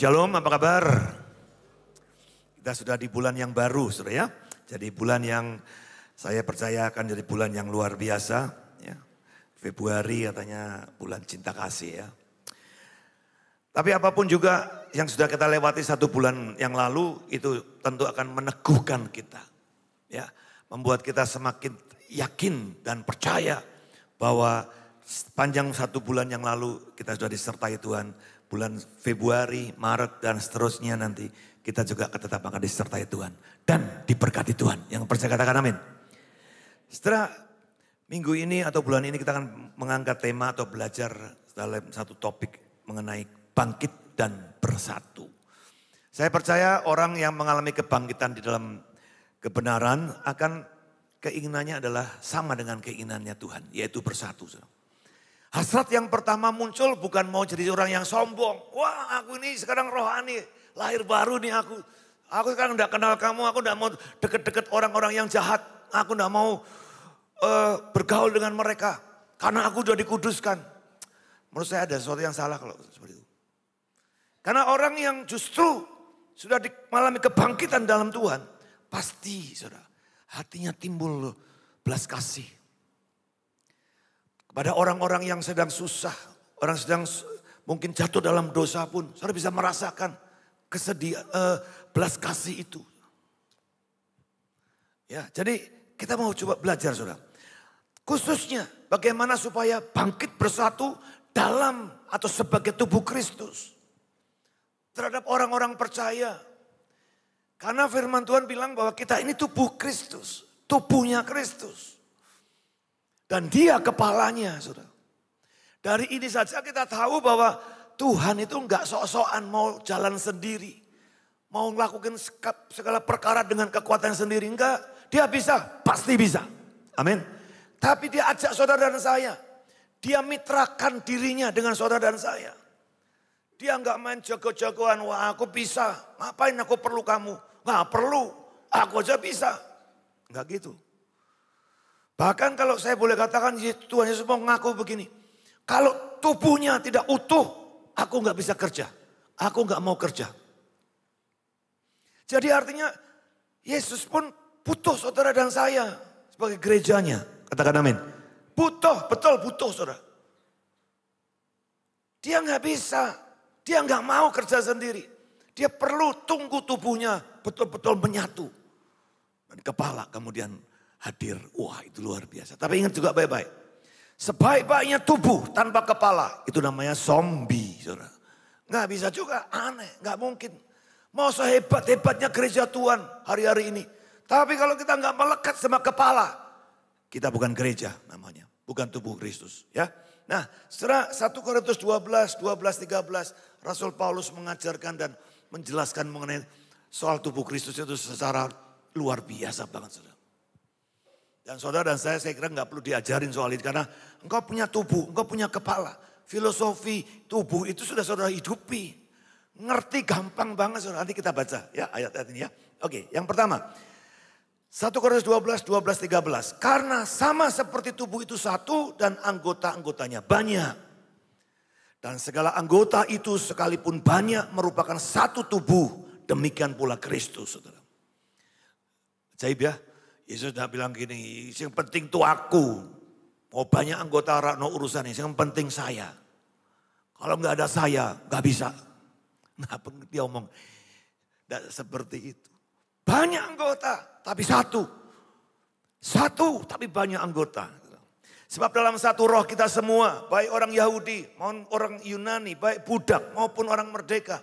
Shalom, apa kabar? Kita sudah di bulan yang baru, sudah ya. Jadi bulan yang saya percaya akan jadi bulan yang luar biasa. Ya. Februari katanya bulan cinta kasih ya. Tapi apapun juga yang sudah kita lewati satu bulan yang lalu itu tentu akan meneguhkan kita. Ya, membuat kita semakin yakin dan percaya bahwa sepanjang satu bulan yang lalu kita sudah disertai Tuhan bulan Februari, Maret, dan seterusnya nanti. Kita juga tetap akan disertai Tuhan. Dan diberkati Tuhan. Yang percaya katakan amin. Setelah minggu ini atau bulan ini kita akan mengangkat tema atau belajar dalam satu topik mengenai bangkit dan bersatu. Saya percaya orang yang mengalami kebangkitan di dalam kebenaran akan keinginannya adalah sama dengan keinginannya Tuhan, yaitu bersatu. Hasrat yang pertama muncul bukan mau jadi orang yang sombong. Wah aku ini sekarang rohani, lahir baru nih aku. Aku sekarang gak kenal kamu, aku gak mau deket-deket orang-orang yang jahat. Aku gak mau uh, bergaul dengan mereka. Karena aku sudah dikuduskan. Menurut saya ada sesuatu yang salah kalau seperti itu. Karena orang yang justru sudah mengalami kebangkitan dalam Tuhan. Pasti saudara, hatinya timbul belas kasih kepada orang-orang yang sedang susah, orang sedang mungkin jatuh dalam dosa pun, saudara bisa merasakan kesedihan, eh, belas kasih itu. Ya, jadi kita mau coba belajar saudara. Khususnya bagaimana supaya bangkit bersatu dalam atau sebagai tubuh Kristus. Terhadap orang-orang percaya. Karena firman Tuhan bilang bahwa kita ini tubuh Kristus. Tubuhnya Kristus. Dan dia kepalanya, saudara. Dari ini saja kita tahu bahwa Tuhan itu nggak sok-sokan mau jalan sendiri. Mau melakukan segala perkara dengan kekuatan sendiri. Enggak, dia bisa, pasti bisa. Amin. Tapi dia ajak saudara dan saya. Dia mitrakan dirinya dengan saudara dan saya. Dia enggak main jago-jagoan. Wah aku bisa. Ngapain aku perlu kamu? Nggak perlu. Aku aja bisa. Enggak gitu. Bahkan kalau saya boleh katakan Tuhan Yesus mau ngaku begini. Kalau tubuhnya tidak utuh, aku nggak bisa kerja. Aku nggak mau kerja. Jadi artinya Yesus pun butuh saudara dan saya sebagai gerejanya. Katakan amin. Butuh, betul butuh saudara. Dia nggak bisa, dia nggak mau kerja sendiri. Dia perlu tunggu tubuhnya betul-betul menyatu. Dan kepala kemudian hadir. Wah itu luar biasa. Tapi ingat juga baik-baik. Sebaik-baiknya tubuh tanpa kepala. Itu namanya zombie. Saudara. Nggak bisa juga aneh. Gak mungkin. Mau sehebat-hebatnya gereja Tuhan hari-hari ini. Tapi kalau kita nggak melekat sama kepala. Kita bukan gereja namanya. Bukan tubuh Kristus. Ya. Nah, setelah 1 Korintus 12, 12, 13, Rasul Paulus mengajarkan dan menjelaskan mengenai soal tubuh Kristus itu secara luar biasa banget. Saudara. Dan saudara dan saya saya kira nggak perlu diajarin soal itu karena engkau punya tubuh, engkau punya kepala. Filosofi tubuh itu sudah saudara hidupi. Ngerti gampang banget saudara. Nanti kita baca ya ayat-ayat ini ya. Oke, yang pertama. 1 Korintus 12, 12, 13. Karena sama seperti tubuh itu satu dan anggota-anggotanya banyak. Dan segala anggota itu sekalipun banyak merupakan satu tubuh. Demikian pula Kristus saudara. Jaib ya. Yesus tidak bilang gini, yang penting tuh aku. Mau oh, banyak anggota rakno urusan ini, yang penting saya. Kalau nggak ada saya, nggak bisa. Nah, dia omong, tidak seperti itu. Banyak anggota, tapi satu. Satu, tapi banyak anggota. Sebab dalam satu roh kita semua, baik orang Yahudi, maupun orang Yunani, baik budak maupun orang merdeka.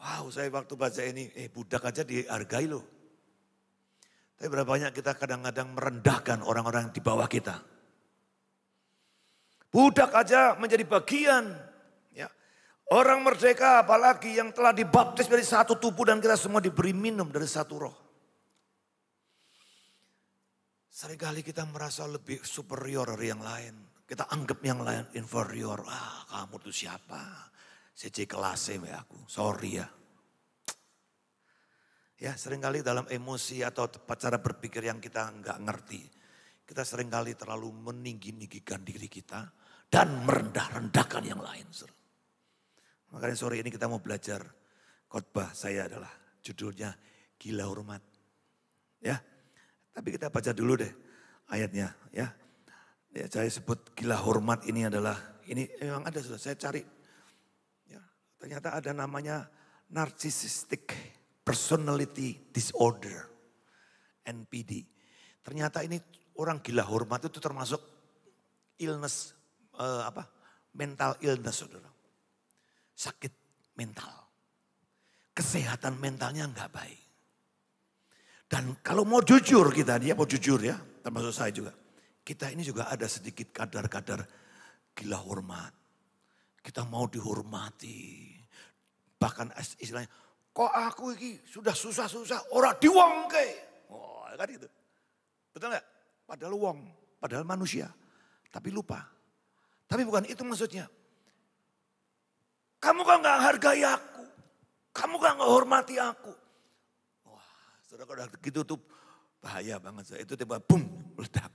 Wow, saya waktu baca ini, eh budak aja dihargai loh. Tapi berapa banyak kita kadang-kadang merendahkan orang-orang di bawah kita. Budak aja menjadi bagian. Ya. Orang merdeka apalagi yang telah dibaptis dari satu tubuh dan kita semua diberi minum dari satu roh. Seringkali kita merasa lebih superior dari yang lain. Kita anggap yang lain inferior. Ah kamu tuh siapa? Saya kelasnya kelas ya aku. Sorry ya. Ya seringkali dalam emosi atau cara berpikir yang kita nggak ngerti. Kita seringkali terlalu meninggi-ninggikan diri kita dan merendah-rendahkan yang lain. Makanya sore ini kita mau belajar khotbah saya adalah judulnya gila hormat. Ya. Tapi kita baca dulu deh ayatnya ya. ya saya sebut gila hormat ini adalah ini memang ada sudah saya cari. Ya, ternyata ada namanya narcissistic personality disorder, NPD. Ternyata ini orang gila hormat itu termasuk illness uh, apa? mental illness Saudara. Sakit mental. Kesehatan mentalnya nggak baik. Dan kalau mau jujur kita, dia mau jujur ya, termasuk saya juga. Kita ini juga ada sedikit kadar-kadar gila hormat. Kita mau dihormati. Bahkan istilahnya Kok aku ini sudah susah-susah orang diwongke. Oh, kan gitu. Betul nggak? Padahal wong, padahal manusia. Tapi lupa. Tapi bukan itu maksudnya. Kamu kan nggak hargai aku. Kamu kan nggak hormati aku. Wah, sudah kalau gitu tuh bahaya banget. Itu tiba bum, meledak.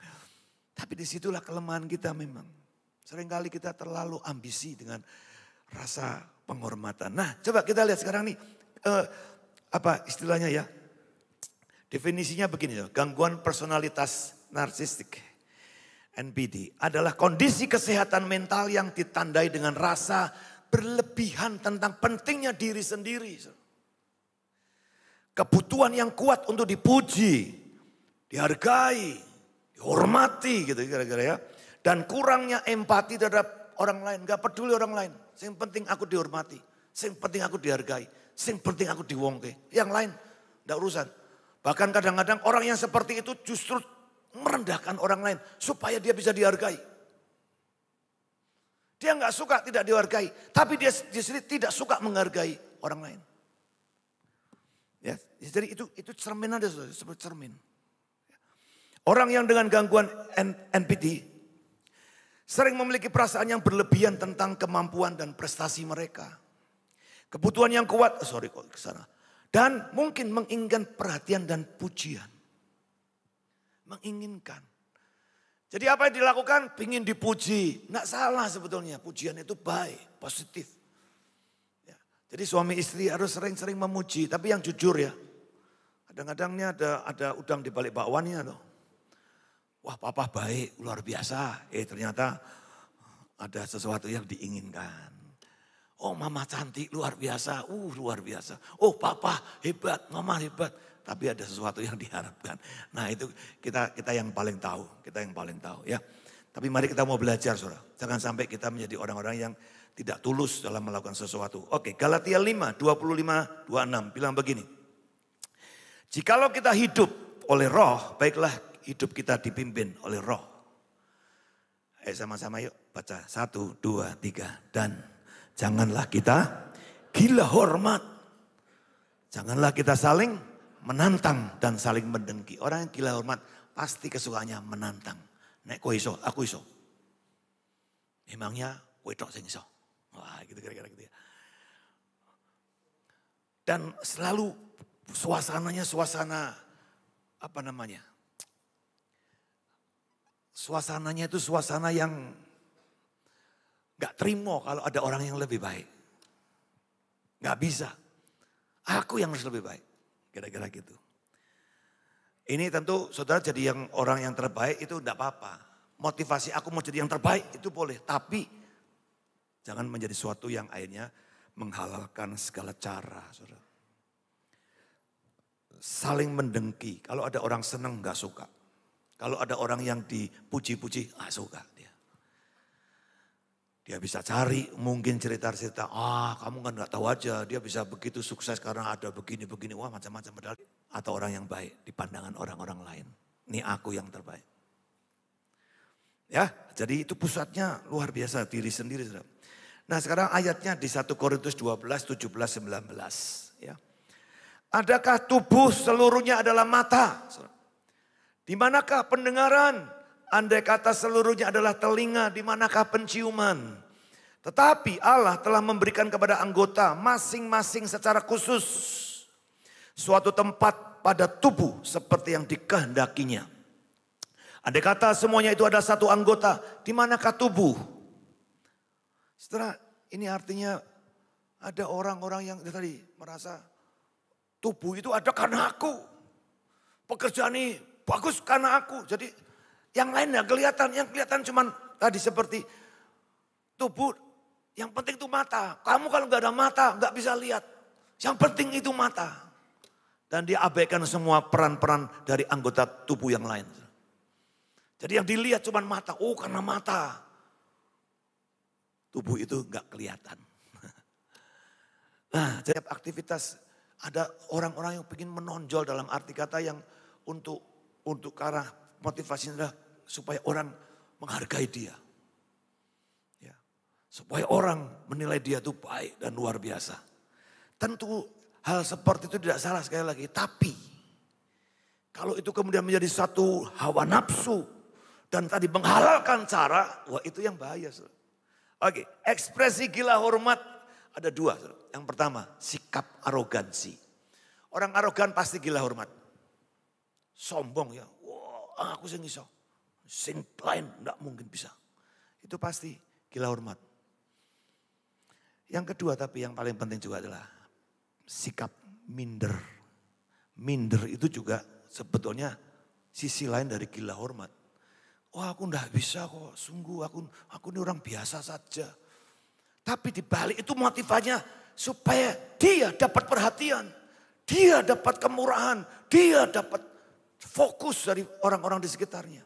Tapi disitulah kelemahan kita memang. Seringkali kita terlalu ambisi dengan rasa penghormatan. Nah coba kita lihat sekarang nih uh, apa istilahnya ya? Definisinya begini ya, gangguan personalitas narsistik. NPD adalah kondisi kesehatan mental yang ditandai dengan rasa berlebihan tentang pentingnya diri sendiri. Kebutuhan yang kuat untuk dipuji, dihargai, dihormati gitu kira-kira ya. Dan kurangnya empati terhadap orang lain, gak peduli orang lain. Yang penting aku dihormati, yang penting aku dihargai. Sing penting aku diwongke. Yang lain tidak urusan. Bahkan kadang-kadang orang yang seperti itu justru merendahkan orang lain supaya dia bisa dihargai. Dia nggak suka tidak dihargai, tapi dia, dia sendiri tidak suka menghargai orang lain. Ya, jadi itu itu cermin ada seperti cermin. Orang yang dengan gangguan NPD sering memiliki perasaan yang berlebihan tentang kemampuan dan prestasi mereka. Kebutuhan yang kuat, oh, sorry kok ke sana. Dan mungkin menginginkan perhatian dan pujian. Menginginkan. Jadi apa yang dilakukan? Pingin dipuji. Nggak salah sebetulnya. Pujian itu baik, positif. Ya. Jadi suami istri harus sering-sering memuji. Tapi yang jujur ya. Kadang-kadangnya ada ada udang di balik bakwannya loh. Wah papa baik, luar biasa. Eh ternyata ada sesuatu yang diinginkan. Oh mama cantik luar biasa, uh luar biasa. Oh papa hebat, mama hebat. Tapi ada sesuatu yang diharapkan. Nah itu kita kita yang paling tahu, kita yang paling tahu ya. Tapi mari kita mau belajar saudara. Jangan sampai kita menjadi orang-orang yang tidak tulus dalam melakukan sesuatu. Oke Galatia 5, 25, 26 bilang begini. Jikalau kita hidup oleh roh, baiklah hidup kita dipimpin oleh roh. Ayo sama-sama yuk baca. Satu, dua, tiga, dan... Janganlah kita gila hormat. Janganlah kita saling menantang dan saling mendengki. Orang yang gila hormat pasti kesukaannya menantang. Nek koi iso, aku iso. Emangnya kowe tok sing iso. Wah, gitu kira-kira gitu ya. Dan selalu suasananya suasana apa namanya? Suasananya itu suasana yang Gak terima kalau ada orang yang lebih baik. Gak bisa. Aku yang harus lebih baik. Kira-kira gitu. Ini tentu saudara jadi yang orang yang terbaik itu tidak apa-apa. Motivasi aku mau jadi yang terbaik itu boleh. Tapi jangan menjadi suatu yang akhirnya menghalalkan segala cara. Saudara. Saling mendengki. Kalau ada orang seneng gak suka. Kalau ada orang yang dipuji-puji, gak suka. Dia bisa cari mungkin cerita-cerita, ah kamu kan nggak tahu aja, dia bisa begitu sukses karena ada begini-begini, wah macam-macam. Padahal atau orang yang baik di pandangan orang-orang lain. Ini aku yang terbaik. Ya, jadi itu pusatnya luar biasa diri sendiri. Nah sekarang ayatnya di 1 Korintus 12, 17, 19. Ya. Adakah tubuh seluruhnya adalah mata? Di manakah pendengaran? Andai kata seluruhnya adalah telinga, di manakah penciuman? Tetapi Allah telah memberikan kepada anggota masing-masing secara khusus suatu tempat pada tubuh seperti yang dikehendakinya. Andai kata semuanya itu ada satu anggota, di manakah tubuh? Setelah ini artinya ada orang-orang yang tadi merasa tubuh itu ada karena aku. Pekerjaan ini bagus karena aku. Jadi yang lain gak kelihatan, yang kelihatan cuman tadi seperti tubuh. Yang penting itu mata. Kamu kalau nggak ada mata nggak bisa lihat. Yang penting itu mata. Dan dia abaikan semua peran-peran dari anggota tubuh yang lain. Jadi yang dilihat cuman mata. Oh karena mata. Tubuh itu nggak kelihatan. Nah, setiap aktivitas ada orang-orang yang ingin menonjol dalam arti kata yang untuk untuk arah motivasinya supaya orang menghargai dia. Ya. Supaya orang menilai dia itu baik dan luar biasa. Tentu hal seperti itu tidak salah sekali lagi. Tapi kalau itu kemudian menjadi satu hawa nafsu dan tadi menghalalkan cara, wah itu yang bahaya. Oke, ekspresi gila hormat ada dua. Yang pertama, sikap arogansi. Orang arogan pasti gila hormat. Sombong ya, wah aku sing iso. Simplen, tidak mungkin bisa. Itu pasti gila hormat. Yang kedua tapi yang paling penting juga adalah sikap minder. Minder itu juga sebetulnya sisi lain dari gila hormat. Wah oh, aku enggak bisa kok, sungguh aku aku ini orang biasa saja. Tapi dibalik itu motivanya supaya dia dapat perhatian, dia dapat kemurahan, dia dapat fokus dari orang-orang di sekitarnya.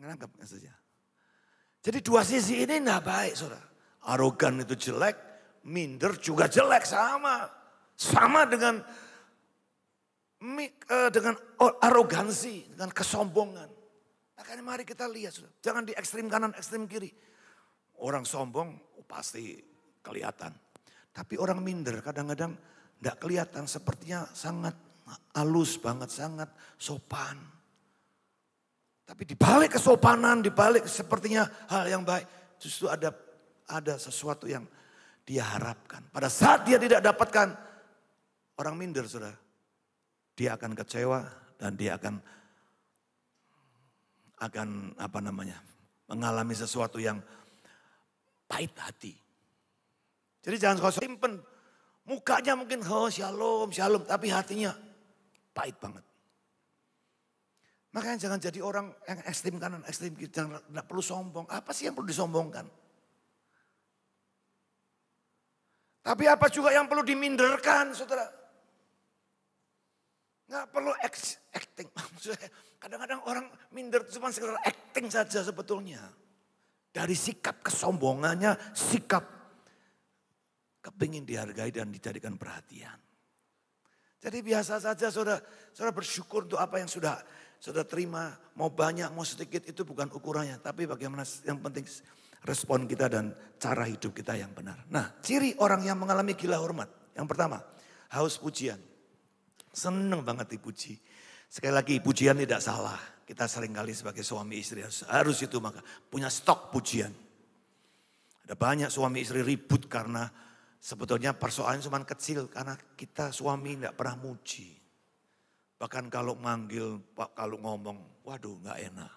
Nganggap saja. Jadi dua sisi ini nggak baik saudara. Arogan itu jelek, minder juga jelek sama. Sama dengan eh, dengan arogansi, dengan kesombongan. Makanya mari kita lihat saudara. Jangan di ekstrim kanan, ekstrim kiri. Orang sombong oh, pasti kelihatan. Tapi orang minder kadang-kadang tidak kelihatan sepertinya sangat halus banget, sangat sopan. Tapi dibalik kesopanan, dibalik sepertinya hal yang baik. Justru ada ada sesuatu yang dia harapkan. Pada saat dia tidak dapatkan, orang minder sudah. Dia akan kecewa dan dia akan akan apa namanya mengalami sesuatu yang pahit hati. Jadi jangan kau simpen. Mukanya mungkin oh shalom, shalom. Tapi hatinya pahit banget. Makanya jangan jadi orang yang ekstrim kanan, ekstrim kiri. Jangan tidak perlu sombong. Apa sih yang perlu disombongkan? Tapi apa juga yang perlu diminderkan, saudara? Nggak perlu acting. Kadang-kadang orang minder cuma sekedar acting saja sebetulnya. Dari sikap kesombongannya, sikap kepingin dihargai dan dijadikan perhatian. Jadi biasa saja saudara, saudara bersyukur untuk apa yang sudah sudah terima, mau banyak, mau sedikit itu bukan ukurannya. Tapi bagaimana yang penting respon kita dan cara hidup kita yang benar. Nah ciri orang yang mengalami gila hormat. Yang pertama, haus pujian. Seneng banget dipuji. Sekali lagi pujian tidak salah. Kita seringkali sebagai suami istri harus, harus itu maka punya stok pujian. Ada banyak suami istri ribut karena sebetulnya persoalan cuma kecil karena kita suami tidak pernah muji. Bahkan kalau manggil, pak kalau ngomong, waduh nggak enak.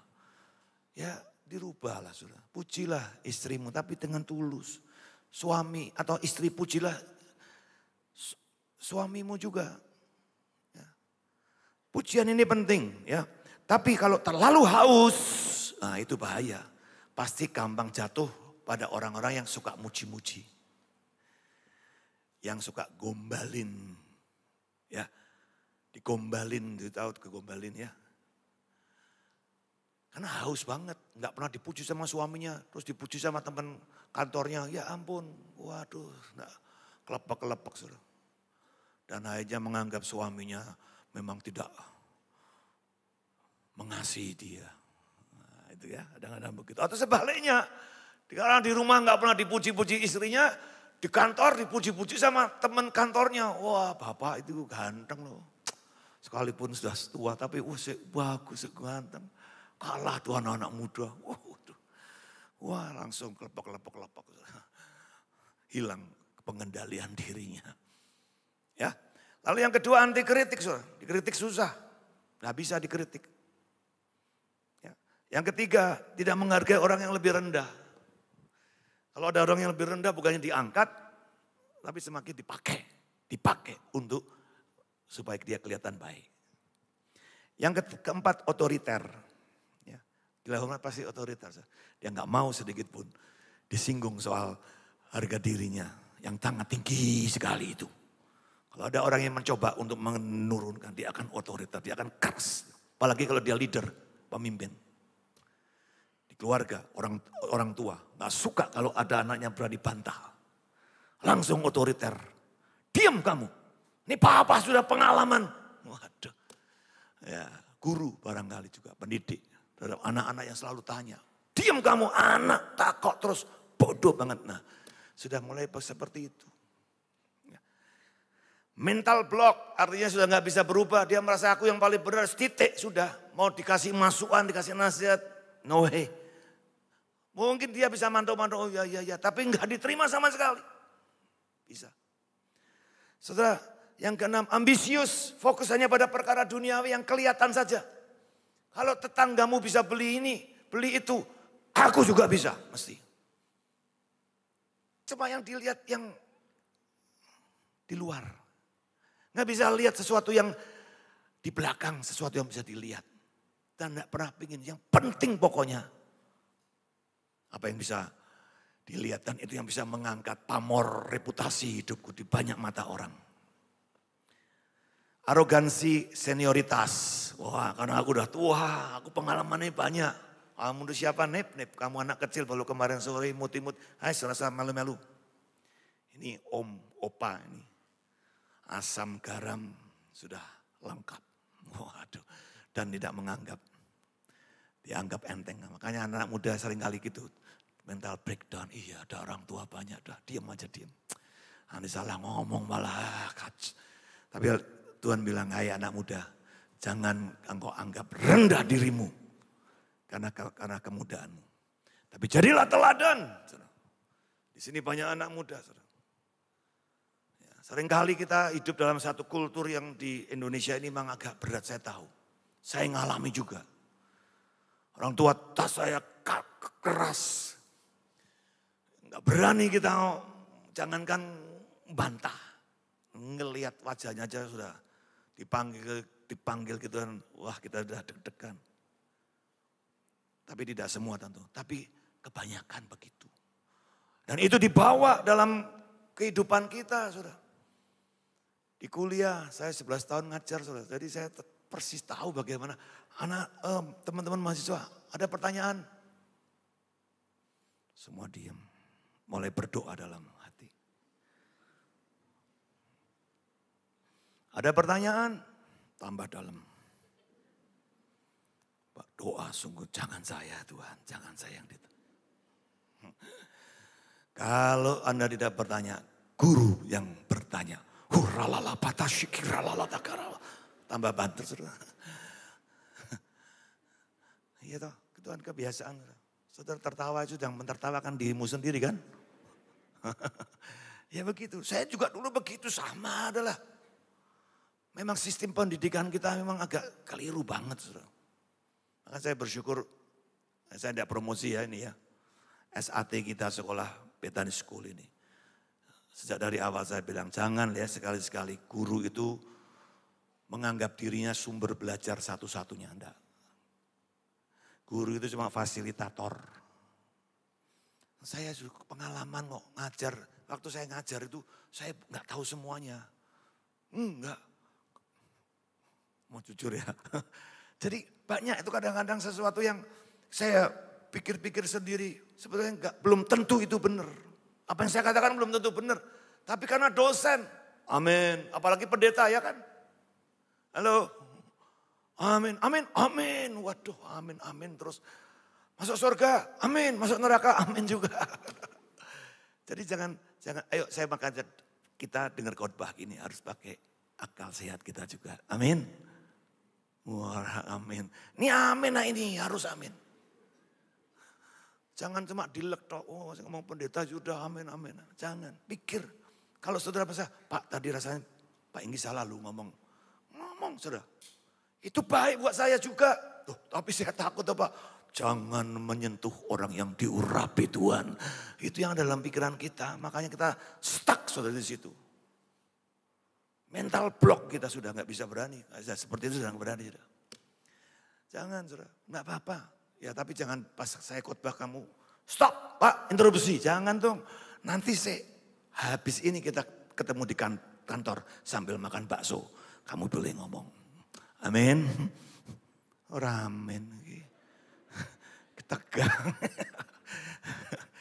Ya dirubahlah sudah. Pujilah istrimu tapi dengan tulus. Suami atau istri pujilah suamimu juga. Ya. Pujian ini penting ya. Tapi kalau terlalu haus, nah itu bahaya. Pasti gampang jatuh pada orang-orang yang suka muji-muji. Yang suka gombalin. Ya digombalin, tahu kegombalin ya. Karena haus banget, nggak pernah dipuji sama suaminya, terus dipuji sama teman kantornya, ya ampun, waduh, nah, kelepek-kelepek sudah. Dan akhirnya menganggap suaminya memang tidak mengasihi dia. Nah, itu ya, kadang-kadang begitu. Atau sebaliknya, orang di rumah nggak pernah dipuji-puji istrinya, di kantor dipuji-puji sama teman kantornya. Wah bapak itu ganteng loh. Sekalipun sudah tua, tapi wah bagus, ganteng. Kalah tuh anak-anak muda. Wah, wah langsung kelepak kelepak kelepak Hilang pengendalian dirinya. Ya, Lalu yang kedua anti kritik, sur. Dikritik susah. Nggak bisa dikritik. Ya. Yang ketiga, tidak menghargai orang yang lebih rendah. Kalau ada orang yang lebih rendah bukannya diangkat, tapi semakin dipakai. Dipakai untuk supaya dia kelihatan baik. Yang keempat otoriter. Ya, gila hormat pasti otoriter. Dia nggak mau sedikit pun disinggung soal harga dirinya yang sangat tinggi sekali itu. Kalau ada orang yang mencoba untuk menurunkan, dia akan otoriter, dia akan keras. Apalagi kalau dia leader, pemimpin. Di keluarga, orang orang tua nggak suka kalau ada anaknya berani bantah. Langsung otoriter. Diam kamu, ini papa sudah pengalaman. Waduh. Ya, guru barangkali juga, pendidik. Terhadap anak-anak yang selalu tanya. Diam kamu anak takut terus bodoh banget. Nah, sudah mulai seperti itu. Ya. Mental block artinya sudah nggak bisa berubah. Dia merasa aku yang paling benar. Titik sudah. Mau dikasih masukan, dikasih nasihat. No way. Mungkin dia bisa mantau-mantau. Oh ya ya ya. Tapi nggak diterima sama sekali. Bisa. setelah yang keenam, ambisius, fokus hanya pada perkara duniawi yang kelihatan saja. Kalau tetanggamu bisa beli ini, beli itu, aku juga bisa, mesti. Cuma yang dilihat yang di luar. Nggak bisa lihat sesuatu yang di belakang, sesuatu yang bisa dilihat. Dan nggak pernah pingin, yang penting pokoknya. Apa yang bisa dilihat dan itu yang bisa mengangkat pamor reputasi hidupku di banyak mata orang arogansi senioritas. Wah, karena aku udah tua, aku pengalamannya banyak. Kamu udah siapa? Nep, nep. Kamu anak kecil baru kemarin sore muti muti, Hai, serasa malu-malu. Ini om, opa ini. Asam garam sudah lengkap. Waduh, dan tidak menganggap. Dianggap enteng. Makanya anak, muda sering kali gitu. Mental breakdown. Iya, ada orang tua banyak. Dah, diam aja, diam. Anda salah ngomong malah. Ah, Tapi Tuhan bilang, hai anak muda, jangan engkau anggap rendah dirimu karena karena kemudaanmu. Tapi jadilah teladan. Di sini banyak anak muda. Ya, seringkali kita hidup dalam satu kultur yang di Indonesia ini memang agak berat, saya tahu. Saya ngalami juga. Orang tua tas saya keras. Nggak berani kita, oh, jangankan bantah. Ngelihat wajahnya aja sudah Dipanggil dipanggil gitu kan, wah kita sudah deg-degan. Tapi tidak semua tentu, tapi kebanyakan begitu. Dan itu dibawa dalam kehidupan kita, saudara. Di kuliah, saya 11 tahun ngajar, saudara. Jadi saya persis tahu bagaimana anak teman teman-teman mahasiswa ada pertanyaan. Semua diam, mulai berdoa dalam Ada pertanyaan? Tambah dalam. Pak, doa sungguh jangan saya Tuhan, jangan saya yang ditanya. Kalau Anda tidak bertanya, guru yang bertanya. Huralala patashikiralala takaralala. Tambah banter. Iya toh, itu kan kebiasaan. Saudara tertawa itu yang mentertawakan dirimu sendiri kan? ya begitu, saya juga dulu begitu sama adalah. Memang sistem pendidikan kita memang agak keliru banget. Saudara. Maka saya bersyukur, saya tidak promosi ya ini ya. SAT kita sekolah petani school ini. Sejak dari awal saya bilang, jangan ya sekali-sekali guru itu menganggap dirinya sumber belajar satu-satunya. Enggak. Guru itu cuma fasilitator. Saya pengalaman kok ngajar. Waktu saya ngajar itu saya nggak tahu semuanya. Enggak. Mau jujur ya. Jadi banyak itu kadang-kadang sesuatu yang saya pikir-pikir sendiri. Sebetulnya enggak, belum tentu itu benar. Apa yang saya katakan belum tentu benar. Tapi karena dosen, amin. Apalagi pendeta ya kan. Halo, amin, amin, amin. Waduh, amin, amin. Terus masuk surga, amin. Masuk neraka, amin juga. Jadi jangan, jangan. Ayo saya makanya kita dengar khotbah ini harus pakai akal sehat kita juga. Amin. Wah amin. Ini amin nah ini harus amin. Jangan cuma dilek toh, oh saya ngomong pendeta sudah amin amin. Jangan, pikir. Kalau saudara bisa, Pak tadi rasanya Pak Inggi salah lu ngomong. Ngomong saudara. Itu baik buat saya juga. Tuh, tapi saya takut apa? Jangan menyentuh orang yang diurapi Tuhan. Itu yang dalam pikiran kita. Makanya kita stuck saudara di situ. Mental block kita sudah nggak bisa berani. Nah, seperti itu sudah nggak berani. Sudah. Jangan, sudah. Nggak apa-apa. Ya tapi jangan pas saya khotbah kamu, stop pak, interupsi. Jangan dong. Nanti saya habis ini kita ketemu di kan-, kantor sambil makan bakso. Kamu boleh ngomong. Amin. Ramen. Ketegang.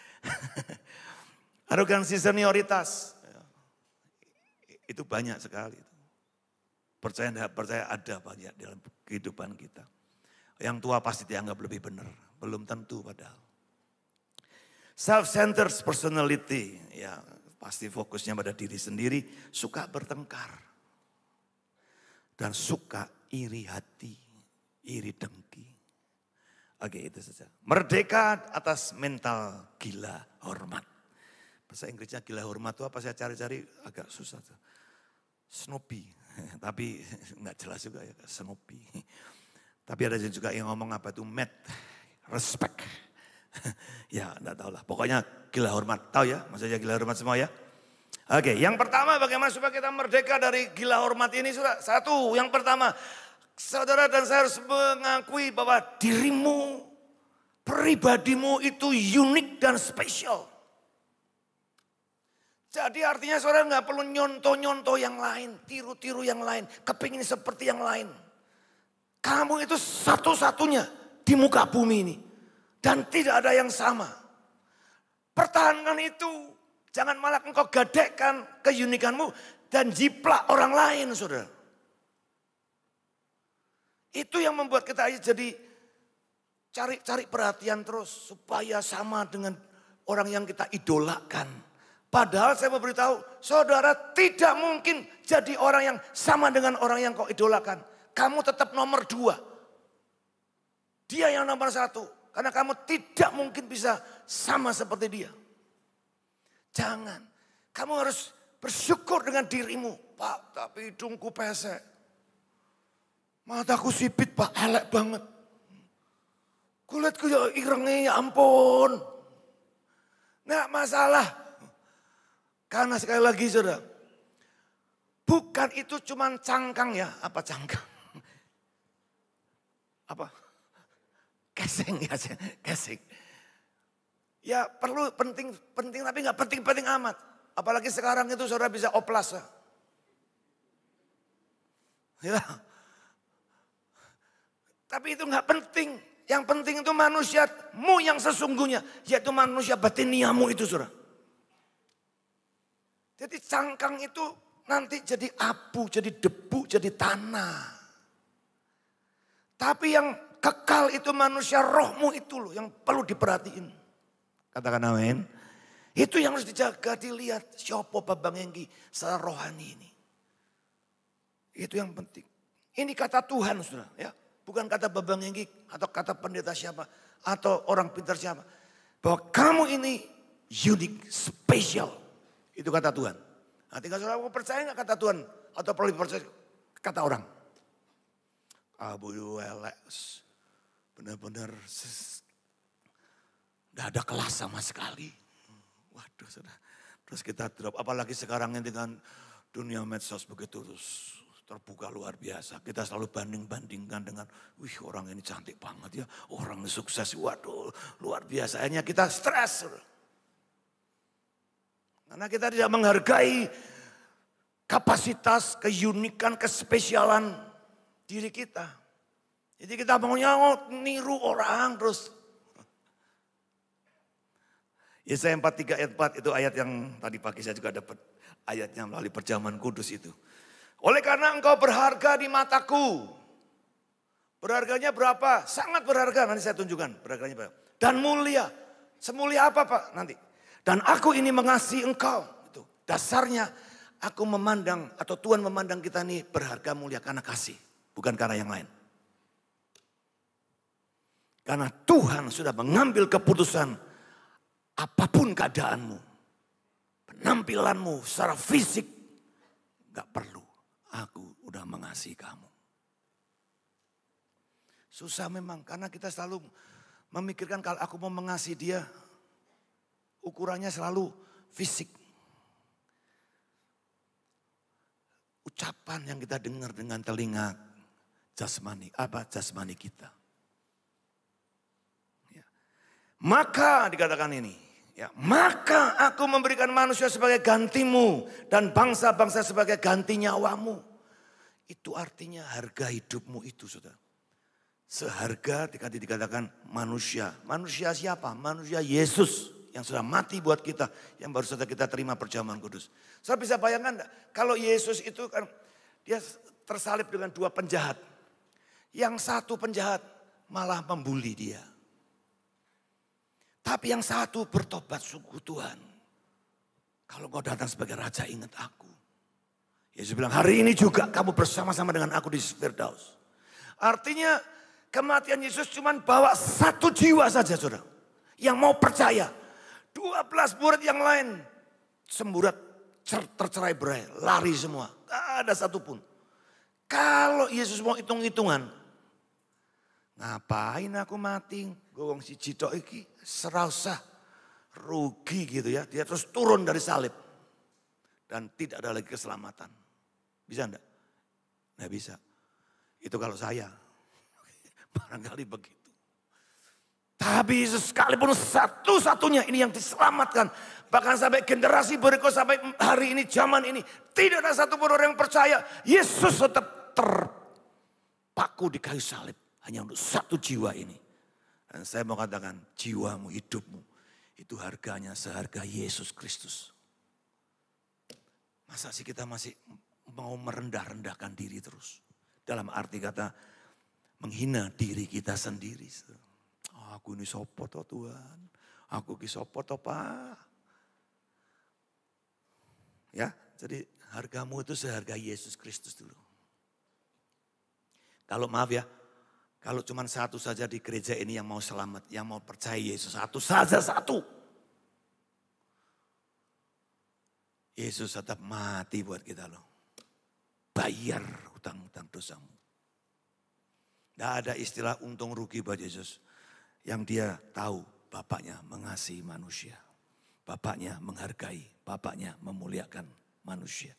Arogansi senioritas itu banyak sekali. Percaya tidak percaya ada banyak dalam kehidupan kita. Yang tua pasti dianggap lebih benar. Belum tentu padahal. Self-centered personality. Ya pasti fokusnya pada diri sendiri. Suka bertengkar. Dan suka iri hati. Iri dengki. Oke itu saja. Merdeka atas mental gila hormat. Bahasa Inggrisnya gila hormat itu apa saya cari-cari agak susah. Tuh. Snoopy. Tapi nggak jelas juga ya Snoopy. Tapi ada juga yang ngomong apa itu Matt. Respect. ya enggak tahu lah. Pokoknya gila hormat. Tahu ya maksudnya gila hormat semua ya. Oke, yang pertama bagaimana supaya kita merdeka dari gila hormat ini sudah satu. Yang pertama, saudara dan saya harus mengakui bahwa dirimu, pribadimu itu unik dan spesial. Jadi artinya saudara nggak perlu nyontoh-nyontoh yang lain, tiru-tiru yang lain, kepingin seperti yang lain. Kamu itu satu-satunya di muka bumi ini. Dan tidak ada yang sama. Pertahankan itu. Jangan malah engkau gadekkan keunikanmu dan jiplak orang lain saudara. Itu yang membuat kita jadi cari-cari perhatian terus supaya sama dengan orang yang kita idolakan. Padahal saya memberitahu, saudara tidak mungkin jadi orang yang sama dengan orang yang kau idolakan. Kamu tetap nomor dua. Dia yang nomor satu. Karena kamu tidak mungkin bisa sama seperti dia. Jangan. Kamu harus bersyukur dengan dirimu. Pak, tapi hidungku pesek. Mataku sipit, Pak. Elek banget. Kulitku ya ireng, ya ampun. Nggak masalah. Karena sekali lagi saudara, bukan itu cuma cangkang ya, apa cangkang? Apa? Keseng ya, keseng. Ya perlu penting penting tapi nggak penting penting amat. Apalagi sekarang itu saudara bisa oplas. Ya. Tapi itu nggak penting. Yang penting itu manusiamu yang sesungguhnya. Yaitu manusia batiniamu itu saudara. Jadi cangkang itu nanti jadi abu, jadi debu, jadi tanah. Tapi yang kekal itu manusia rohmu itu loh yang perlu diperhatiin. Katakan amin. Itu yang harus dijaga, dilihat. Siapa Babang Enggi secara rohani ini. Itu yang penting. Ini kata Tuhan sudah ya. Bukan kata Babang Enggi atau kata pendeta siapa. Atau orang pintar siapa. Bahwa kamu ini unik, spesial. Itu kata Tuhan. Nah, tinggal saudara mau percaya nggak kata Tuhan atau perlu percaya kata orang. Abu Alex benar-benar nggak ada kelas sama sekali. Waduh, saudara. Terus kita drop. Apalagi sekarang ini dengan dunia medsos begitu terus terbuka luar biasa. Kita selalu banding-bandingkan dengan, wih orang ini cantik banget ya, orang sukses, waduh luar biasa. Akhirnya kita stres. Karena kita tidak menghargai kapasitas, keunikan, kespesialan diri kita. Jadi kita maunya oh, niru orang terus. Yesaya 43 ayat 4 itu ayat yang tadi pagi saya juga dapat ayatnya melalui perjamuan kudus itu. Oleh karena engkau berharga di mataku. Berharganya berapa? Sangat berharga. Nanti saya tunjukkan berharganya berapa. Dan mulia. Semulia apa Pak? Nanti dan aku ini mengasihi engkau. Itu. Dasarnya aku memandang atau Tuhan memandang kita ini berharga mulia karena kasih. Bukan karena yang lain. Karena Tuhan sudah mengambil keputusan apapun keadaanmu. Penampilanmu secara fisik. Gak perlu. Aku udah mengasihi kamu. Susah memang karena kita selalu memikirkan kalau aku mau mengasihi dia ukurannya selalu fisik. Ucapan yang kita dengar dengan telinga jasmani, apa jasmani kita. Ya. Maka dikatakan ini, ya, maka aku memberikan manusia sebagai gantimu dan bangsa-bangsa sebagai ganti nyawamu. Itu artinya harga hidupmu itu sudah seharga dikatakan manusia. Manusia siapa? Manusia Yesus yang sudah mati buat kita, yang baru saja kita terima perjamuan kudus. Saya bisa bayangkan kalau Yesus itu kan dia tersalib dengan dua penjahat. Yang satu penjahat malah membuli dia. Tapi yang satu bertobat sungguh Tuhan. Kalau kau datang sebagai raja ingat aku. Yesus bilang hari ini juga kamu bersama-sama dengan aku di Firdaus. Artinya kematian Yesus cuma bawa satu jiwa saja saudara. Yang mau percaya dua belas murid yang lain semburat tercerai berai, lari semua. Gak ada satupun. Kalau Yesus mau hitung-hitungan, ngapain aku mati? Gowong si Cito iki serasa rugi gitu ya. Dia terus turun dari salib. Dan tidak ada lagi keselamatan. Bisa enggak? Enggak bisa. Itu kalau saya. Barangkali begitu. Tapi sekalipun satu-satunya ini yang diselamatkan. Bahkan sampai generasi berikut sampai hari ini, zaman ini. Tidak ada satu pun orang yang percaya. Yesus tetap terpaku di kayu salib. Hanya untuk satu jiwa ini. Dan saya mau katakan jiwamu, hidupmu. Itu harganya seharga Yesus Kristus. Masa sih kita masih mau merendah-rendahkan diri terus? Dalam arti kata menghina diri kita sendiri. Aku ini sopo toh Tuhan. Aku ki sopo toh Pak. Ya, jadi hargamu itu seharga Yesus Kristus dulu. Kalau maaf ya, kalau cuma satu saja di gereja ini yang mau selamat, yang mau percaya Yesus, satu saja satu. Yesus tetap mati buat kita loh. Bayar hutang-hutang dosamu. Tidak ada istilah untung rugi buat Yesus yang dia tahu bapaknya mengasihi manusia. Bapaknya menghargai, bapaknya memuliakan manusia.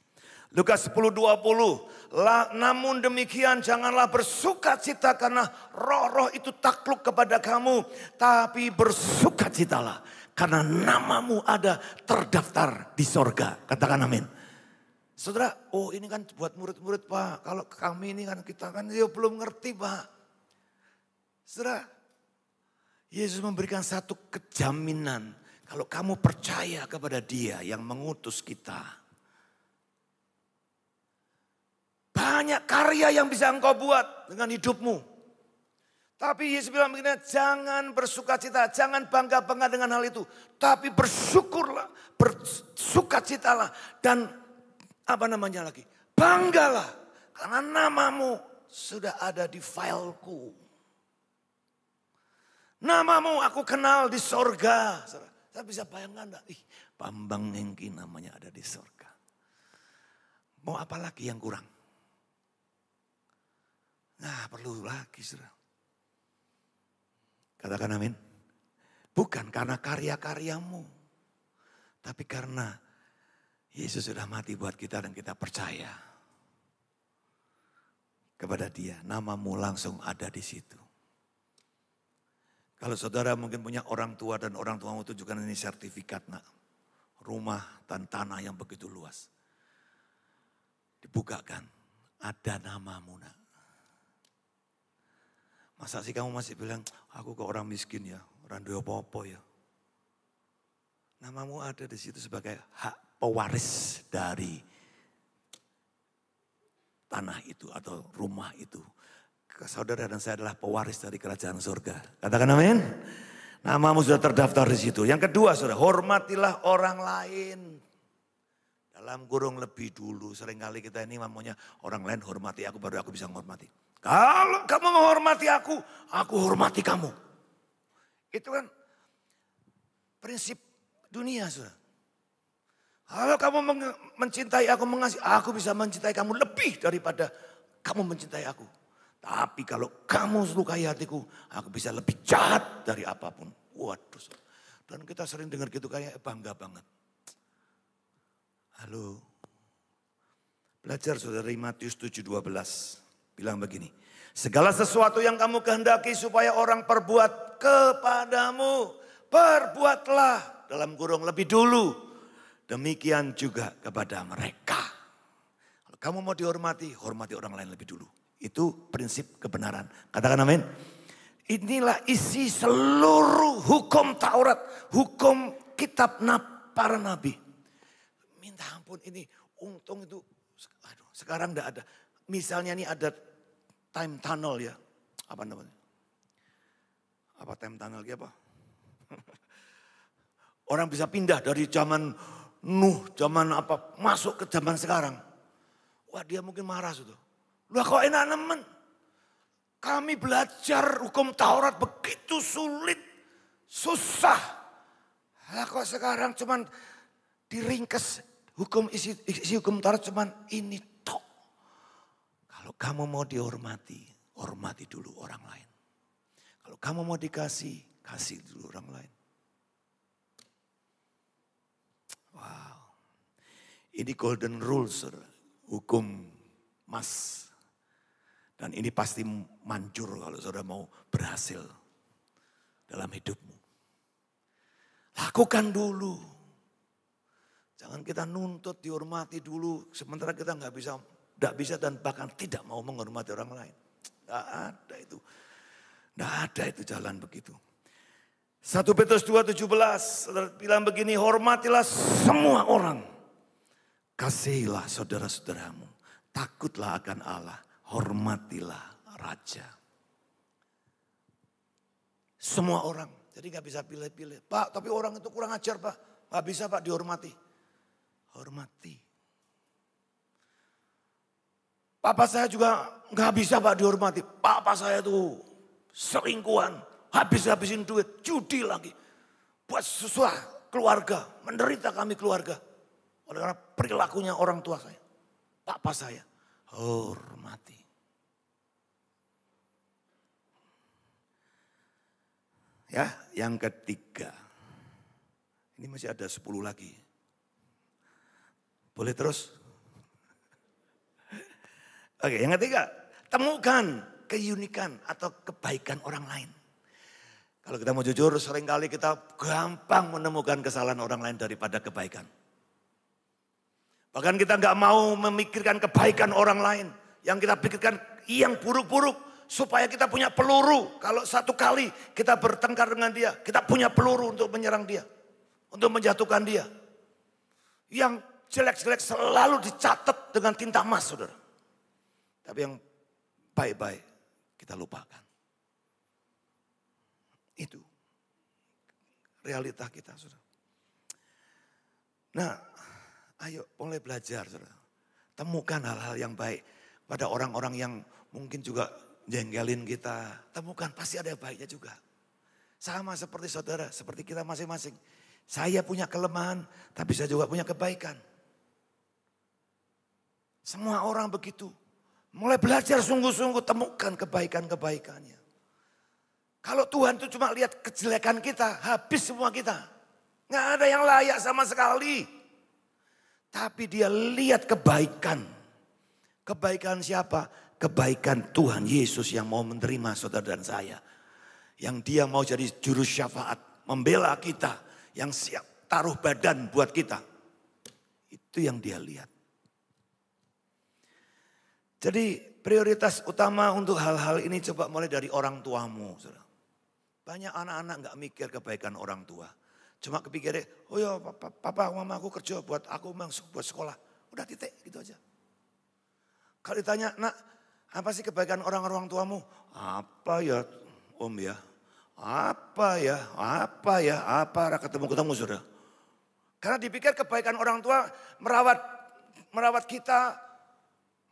Lukas 10:20. Namun demikian janganlah bersuka cita karena roh-roh itu takluk kepada kamu, tapi bersuka citalah karena namamu ada terdaftar di sorga. Katakan amin. Saudara, oh ini kan buat murid-murid Pak. Kalau kami ini kan kita kan ya belum ngerti Pak. Saudara, Yesus memberikan satu kejaminan. Kalau kamu percaya kepada dia yang mengutus kita. Banyak karya yang bisa engkau buat dengan hidupmu. Tapi Yesus bilang begini, jangan bersuka cita, jangan bangga-bangga dengan hal itu. Tapi bersyukurlah, bersuka bersukacitalah dan apa namanya lagi, banggalah. Karena namamu sudah ada di fileku. Namamu aku kenal di sorga. Saya bisa bayangkan enggak? Ih, Bambang Nengki namanya ada di sorga. Mau apa lagi yang kurang? Nah perlu lagi saudara. Katakan amin. Bukan karena karya-karyamu. Tapi karena Yesus sudah mati buat kita dan kita percaya kepada dia. Namamu langsung ada di situ. Kalau saudara mungkin punya orang tua dan orang tua mau tunjukkan ini sertifikat nak. Rumah dan tanah yang begitu luas. Dibukakan. Ada namamu nak. Masa sih kamu masih bilang, aku ke orang miskin ya, orang dua popo ya. Namamu ada di situ sebagai hak pewaris dari tanah itu atau rumah itu saudara dan saya adalah pewaris dari kerajaan surga. Katakan amin. Namamu sudah terdaftar di situ. Yang kedua, saudara, hormatilah orang lain. Dalam kurung lebih dulu, seringkali kita ini mamunya orang lain hormati aku, baru aku bisa menghormati. Kalau kamu menghormati aku, aku hormati kamu. Itu kan prinsip dunia, saudara. Kalau kamu mencintai aku, mengasihi, aku bisa mencintai kamu lebih daripada kamu mencintai aku. Tapi kalau kamu melukai hatiku, aku bisa lebih jahat dari apapun. Waduh. Dan kita sering dengar gitu kayak bangga banget. Halo. Belajar saudari Matius 7.12. Bilang begini. Segala sesuatu yang kamu kehendaki supaya orang perbuat kepadamu. Perbuatlah dalam kurung lebih dulu. Demikian juga kepada mereka. Kalau kamu mau dihormati, hormati orang lain lebih dulu. Itu prinsip kebenaran. Katakan amin. Inilah isi seluruh hukum Taurat, hukum kitab para nabi. Minta ampun ini, untung itu aduh, sekarang tidak ada. Misalnya ini ada time tunnel ya. Apa namanya? Apa time tunnel apa? Ya, Orang bisa pindah dari zaman Nuh, zaman apa, masuk ke zaman sekarang. Wah dia mungkin marah Situ. Lah kok enak nemen? Kami belajar hukum Taurat begitu sulit, susah. Lah kok sekarang cuman diringkes hukum isi, isi hukum Taurat cuman ini tok. Kalau kamu mau dihormati, hormati dulu orang lain. Kalau kamu mau dikasih, kasih dulu orang lain. Wow. Ini golden rule, sir. Hukum emas. Dan ini pasti manjur kalau saudara mau berhasil dalam hidupmu. Lakukan dulu. Jangan kita nuntut dihormati dulu sementara kita nggak bisa nggak bisa dan bahkan tidak mau menghormati orang lain. Nggak ada itu. Nggak ada itu jalan begitu. 1 Petrus belas bilang begini, hormatilah semua orang. Kasihilah saudara-saudaramu. Takutlah akan Allah hormatilah raja. Semua orang, jadi gak bisa pilih-pilih. Pak, tapi orang itu kurang ajar pak. Gak bisa pak dihormati. Hormati. Papa saya juga gak bisa pak dihormati. Papa saya tuh selingkuhan, habis-habisin duit, judi lagi. Buat susah keluarga, menderita kami keluarga. Oleh karena perilakunya orang tua saya. Papa saya hormati. Ya, yang ketiga. Ini masih ada 10 lagi. Boleh terus? Oke, yang ketiga, temukan keunikan atau kebaikan orang lain. Kalau kita mau jujur, seringkali kita gampang menemukan kesalahan orang lain daripada kebaikan. Bahkan kita nggak mau memikirkan kebaikan orang lain. Yang kita pikirkan yang buruk-buruk supaya kita punya peluru. Kalau satu kali kita bertengkar dengan dia, kita punya peluru untuk menyerang dia, untuk menjatuhkan dia. Yang jelek-jelek selalu dicatat dengan tinta emas, saudara. Tapi yang baik-baik kita lupakan. Itu realita kita, saudara. Nah, ayo mulai belajar, saudara. Temukan hal-hal yang baik pada orang-orang yang mungkin juga jengkelin kita. Temukan pasti ada baiknya juga. Sama seperti saudara, seperti kita masing-masing. Saya punya kelemahan, tapi saya juga punya kebaikan. Semua orang begitu. Mulai belajar sungguh-sungguh temukan kebaikan-kebaikannya. Kalau Tuhan itu cuma lihat kejelekan kita, habis semua kita. Nggak ada yang layak sama sekali. Tapi dia lihat kebaikan. Kebaikan siapa? kebaikan Tuhan Yesus yang mau menerima saudara dan saya. Yang dia mau jadi juru syafaat, membela kita, yang siap taruh badan buat kita. Itu yang dia lihat. Jadi prioritas utama untuk hal-hal ini coba mulai dari orang tuamu. Banyak anak-anak nggak mikir kebaikan orang tua. Cuma kepikirnya, oh ya papa, papa mama aku kerja buat aku memang buat sekolah. Udah titik gitu aja. Kalau ditanya, nak apa sih kebaikan orang-orang tuamu? Apa ya om ya? Apa ya? Apa ya? Apa ketemu-ketemu sudah? Karena dipikir kebaikan orang tua merawat merawat kita,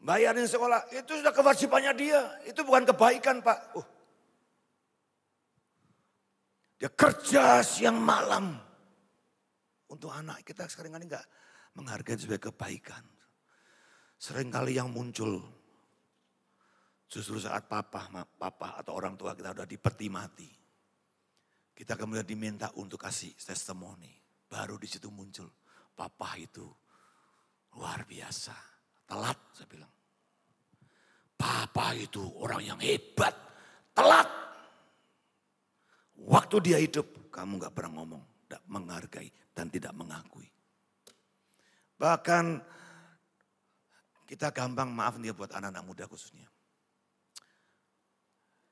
bayarin sekolah, itu sudah kewajibannya dia. Itu bukan kebaikan pak. Uh. Dia kerja siang malam. Untuk anak kita sekarang ini enggak menghargai sebagai kebaikan. Seringkali yang muncul Justru saat papa, papa atau orang tua kita sudah diperti mati. Kita kemudian diminta untuk kasih testimoni. Baru di situ muncul, papa itu luar biasa. Telat saya bilang. Papa itu orang yang hebat, telat. Waktu dia hidup, kamu gak pernah ngomong, tidak menghargai dan tidak mengakui. Bahkan kita gampang maaf nih buat anak-anak muda khususnya.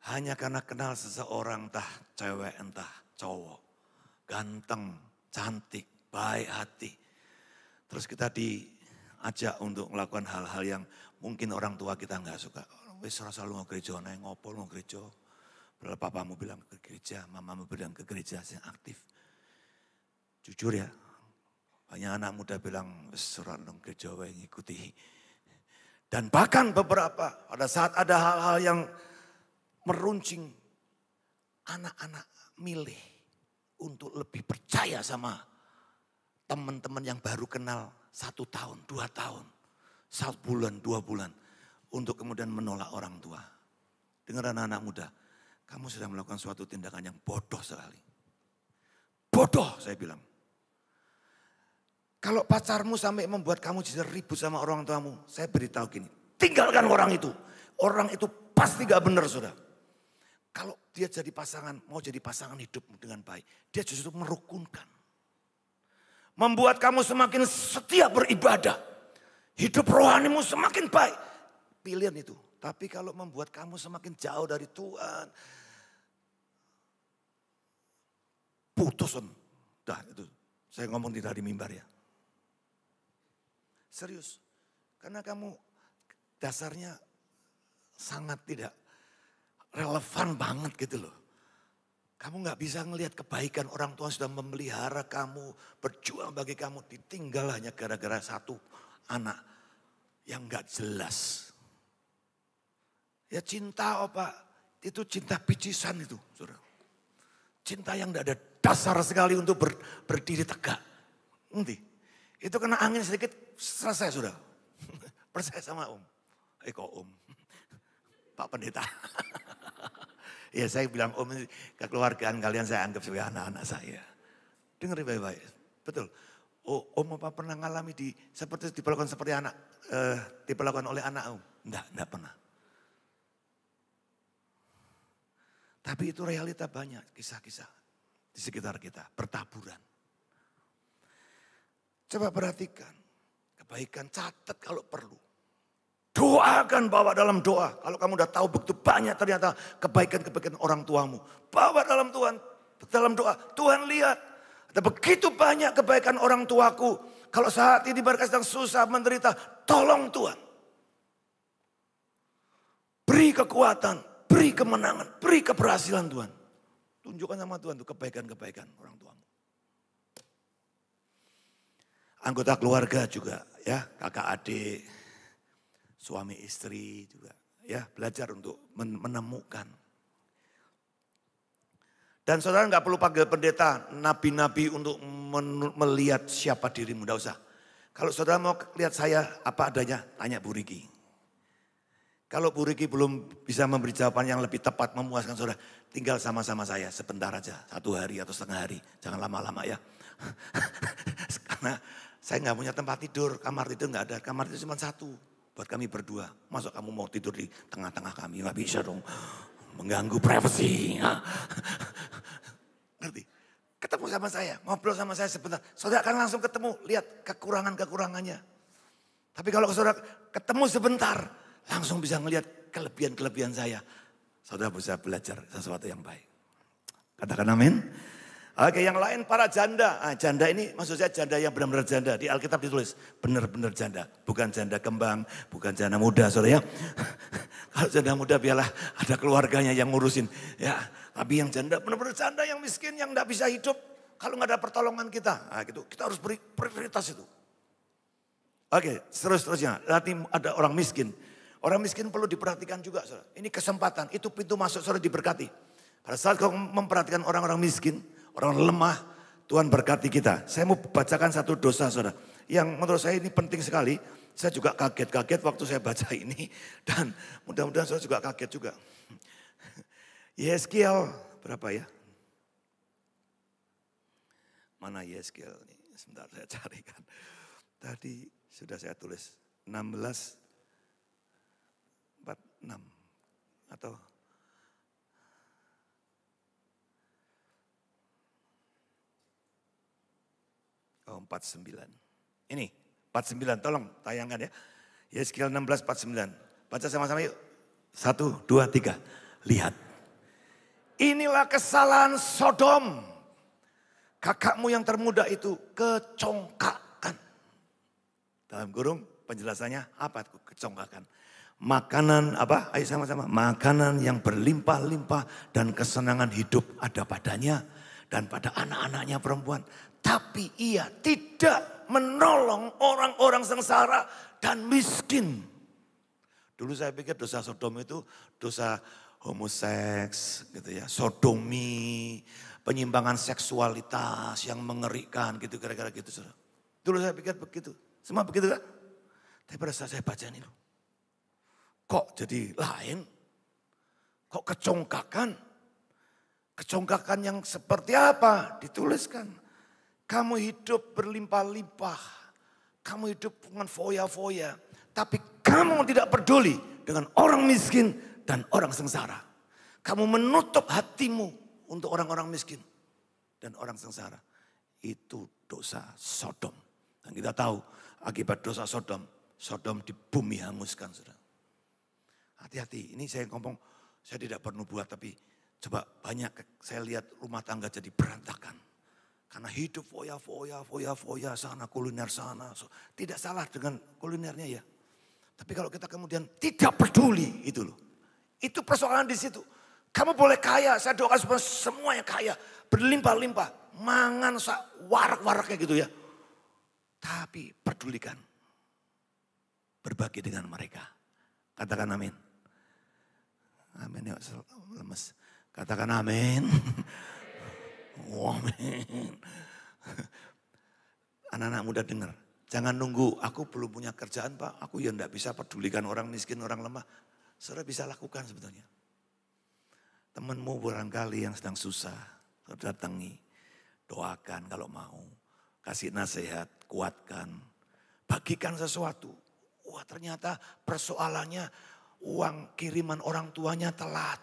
Hanya karena kenal seseorang entah cewek entah cowok. Ganteng, cantik, baik hati. Terus kita diajak untuk melakukan hal-hal yang mungkin orang tua kita nggak suka. Wis rasa lu mau gereja, naik ngopol mau gereja. Papamu bilang ke gereja, mamamu bilang ke gereja, yang aktif. Jujur ya, banyak anak muda bilang, surat ora gereja ikuti. Dan bahkan beberapa pada saat ada hal-hal yang meruncing anak-anak milih untuk lebih percaya sama teman-teman yang baru kenal satu tahun, dua tahun, satu bulan, dua bulan. Untuk kemudian menolak orang tua. Dengar anak-anak muda, kamu sudah melakukan suatu tindakan yang bodoh sekali. Bodoh saya bilang. Kalau pacarmu sampai membuat kamu jadi ribut sama orang tuamu, saya beritahu gini, tinggalkan orang itu. Orang itu pasti gak benar sudah. Kalau dia jadi pasangan, mau jadi pasangan hidup dengan baik. Dia justru merukunkan. Membuat kamu semakin setia beribadah. Hidup rohanimu semakin baik. Pilihan itu. Tapi kalau membuat kamu semakin jauh dari Tuhan. Putusan. Dah itu. Saya ngomong tidak di mimbar ya. Serius. Karena kamu dasarnya sangat tidak relevan banget gitu loh. Kamu nggak bisa ngelihat kebaikan orang tua sudah memelihara kamu, berjuang bagi kamu, ditinggal hanya gara-gara satu anak yang nggak jelas. Ya cinta apa? Oh itu cinta picisan itu. Cinta yang tidak ada dasar sekali untuk ber, berdiri tegak. Nanti. Itu kena angin sedikit, selesai sudah. Percaya sama om. Eh kok om? Pak Pendeta. Ya saya bilang, om ini kekeluargaan kalian saya anggap sebagai anak-anak saya. Dengar baik-baik. Betul. Oh, om apa pernah ngalami di seperti diperlakukan seperti anak, eh, diperlakukan oleh anak om? Enggak, enggak pernah. Tapi itu realita banyak kisah-kisah di sekitar kita, bertaburan. Coba perhatikan, kebaikan catat kalau perlu. Doakan bawa dalam doa. Kalau kamu udah tahu begitu banyak ternyata kebaikan-kebaikan orang tuamu. Bawa dalam Tuhan, dalam doa. Tuhan lihat, ada begitu banyak kebaikan orang tuaku. Kalau saat ini mereka sedang susah menderita, tolong Tuhan. Beri kekuatan, beri kemenangan, beri keberhasilan Tuhan. Tunjukkan sama Tuhan tuh kebaikan-kebaikan orang tuamu. Anggota keluarga juga ya, kakak adik, suami istri juga ya belajar untuk menemukan. Dan saudara nggak perlu panggil pendeta, nabi-nabi untuk melihat siapa dirimu, tidak usah. Kalau saudara mau lihat saya apa adanya, tanya Bu Riki. Kalau Bu Riki belum bisa memberi jawaban yang lebih tepat memuaskan saudara, tinggal sama-sama saya sebentar aja, satu hari atau setengah hari, jangan lama-lama ya. Karena saya nggak punya tempat tidur, kamar tidur nggak ada, kamar tidur cuma satu, Buat kami berdua, masa kamu mau tidur di tengah-tengah kami? Gak bisa dong, mengganggu privasi. Ngerti? Ketemu sama saya, ngobrol sama saya sebentar. Saudara akan langsung ketemu, lihat kekurangan-kekurangannya. Tapi kalau saudara ketemu sebentar, langsung bisa ngelihat kelebihan-kelebihan saya. Saudara bisa belajar sesuatu yang baik. Katakan amin. Oke, yang lain para janda. Ah, janda ini maksud saya janda yang benar-benar janda. Di Alkitab ditulis benar-benar janda, bukan janda kembang, bukan janda muda, Saudara ya. Kalau janda muda biarlah ada keluarganya yang ngurusin, ya. Tapi yang janda benar-benar janda yang miskin yang tidak bisa hidup kalau nggak ada pertolongan kita. Nah, gitu. Kita harus beri prioritas itu. Oke, terus-terusnya. Nanti ada orang miskin. Orang miskin perlu diperhatikan juga, Saudara. Ini kesempatan, itu pintu masuk Saudara diberkati. Pada saat kau memperhatikan orang-orang miskin, orang lemah, Tuhan berkati kita. Saya mau bacakan satu dosa saudara, yang menurut saya ini penting sekali. Saya juga kaget-kaget waktu saya baca ini dan mudah-mudahan saudara juga kaget juga. Yeskiel berapa ya? Mana Yeskiel ini? Sebentar saya carikan. Tadi sudah saya tulis 16 46 atau 49. Ini 49, tolong tayangkan ya. Yeskiel 16, 49. Baca sama-sama yuk. Satu, dua, tiga. Lihat. Inilah kesalahan Sodom. Kakakmu yang termuda itu kecongkakan. Dalam kurung penjelasannya apa itu kecongkakan? makanan apa? Ayo sama-sama. Makanan yang berlimpah-limpah dan kesenangan hidup ada padanya dan pada anak-anaknya perempuan. Tapi ia tidak menolong orang-orang sengsara dan miskin. Dulu saya pikir dosa Sodom itu dosa homoseks, gitu ya, sodomi, penyimpangan seksualitas yang mengerikan, gitu kira-kira gitu. Dulu saya pikir begitu, semua begitu kan? Tapi pada saat saya baca ini, kok jadi lain? Kok kecongkakan? Kecongkakan yang seperti apa? Dituliskan kamu hidup berlimpah-limpah. Kamu hidup dengan foya-foya. Tapi kamu tidak peduli dengan orang miskin dan orang sengsara. Kamu menutup hatimu untuk orang-orang miskin dan orang sengsara. Itu dosa Sodom. Dan kita tahu akibat dosa Sodom, Sodom di bumi hanguskan. Hati-hati, ini saya ngomong, saya tidak pernah buat, tapi coba banyak saya lihat rumah tangga jadi berantakan. Karena hidup foya, foya, foya, foya, sana kuliner sana. So, tidak salah dengan kulinernya ya. Tapi kalau kita kemudian tidak peduli itu loh. Itu persoalan di situ. Kamu boleh kaya, saya doakan semua, semua yang kaya. Berlimpah-limpah, mangan warak warak kayak gitu ya. Tapi pedulikan. Berbagi dengan mereka. Katakan amin. Amin ya, lemes. Katakan amin. Wow, Anak-anak muda dengar. Jangan nunggu, aku belum punya kerjaan pak. Aku ya tidak bisa pedulikan orang miskin, orang lemah. Saudara bisa lakukan sebetulnya. Temanmu barangkali yang sedang susah. datangi. Doakan kalau mau. Kasih nasihat, kuatkan. Bagikan sesuatu. Wah ternyata persoalannya uang kiriman orang tuanya telat.